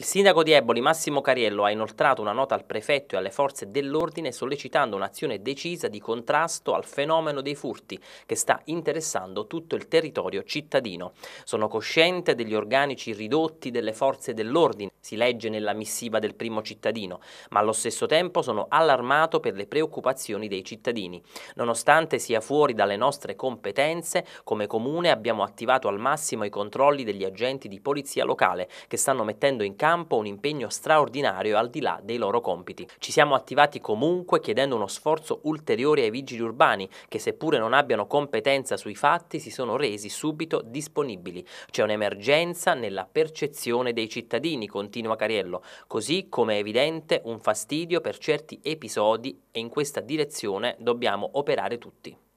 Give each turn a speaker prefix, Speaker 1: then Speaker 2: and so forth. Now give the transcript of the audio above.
Speaker 1: Il sindaco di Eboli, Massimo Cariello, ha inoltrato una nota al prefetto e alle forze dell'ordine sollecitando un'azione decisa di contrasto al fenomeno dei furti che sta interessando tutto il territorio cittadino. Sono cosciente degli organici ridotti delle forze dell'ordine si legge nella missiva del primo cittadino, ma allo stesso tempo sono allarmato per le preoccupazioni dei cittadini. Nonostante sia fuori dalle nostre competenze, come comune abbiamo attivato al massimo i controlli degli agenti di polizia locale che stanno mettendo in campo un impegno straordinario al di là dei loro compiti. Ci siamo attivati comunque chiedendo uno sforzo ulteriore ai vigili urbani che seppure non abbiano competenza sui fatti si sono resi subito disponibili. C'è un'emergenza nella percezione dei cittadini con continua Cariello, così come è evidente un fastidio per certi episodi e in questa direzione dobbiamo operare tutti.